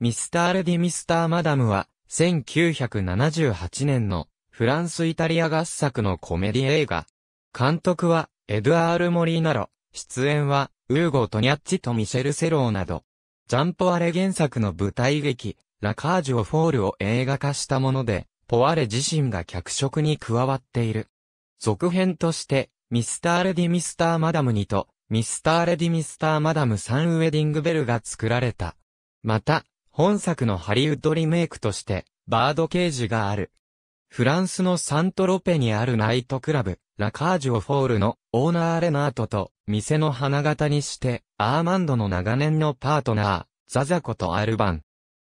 ミスターレディ・ミスター・マダムは、1978年のフランス・イタリア合作のコメディ映画。監督は、エドアール・モリーナロ。出演は、ウーゴ・トニャッチとミシェル・セローなど、ジャンポアレ原作の舞台劇、ラカージュ・オ・フォールを映画化したもので、ポアレ自身が脚色に加わっている。続編として、ミスターレディ・ミスター・マダム2と、ミスターレディ・ミスター・マダム3ウェディングベルが作られた。また、本作のハリウッドリメイクとして、バードケージがある。フランスのサントロペにあるナイトクラブ、ラカージュオフォールのオーナーレナートと、店の花形にして、アーマンドの長年のパートナー、ザザコとアルバン。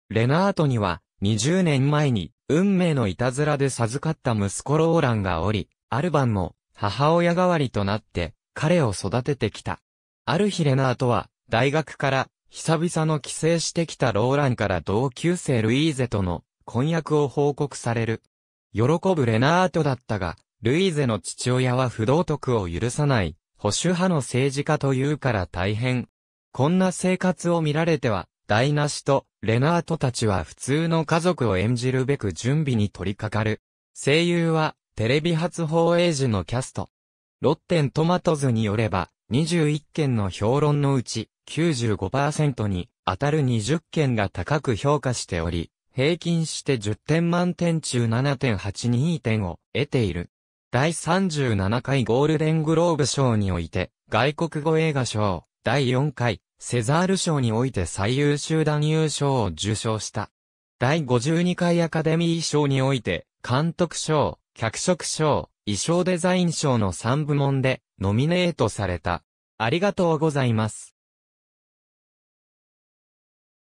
レナートには、20年前に、運命のいたずらで授かった息子ローランがおり、アルバンも、母親代わりとなって、彼を育ててきた。ある日レナートは、大学から、久々の帰省してきたローランから同級生ルイーゼとの婚約を報告される。喜ぶレナートだったが、ルイーゼの父親は不道徳を許さない、保守派の政治家というから大変。こんな生活を見られては、台無しと、レナートたちは普通の家族を演じるべく準備に取り掛かる。声優は、テレビ初放映時のキャスト。ロッテントマトズによれば、21件の評論のうち95%に当たる20件が高く評価しており、平均して10点満点中7.82点を得ている。第37回ゴールデングローブ賞において、外国語映画賞、第4回、セザール賞において最優秀男優賞を受賞した。第52回アカデミー賞において、監督賞、脚色賞、衣装デザイン賞の3部門で、ノミネートされた。ありがとうございます。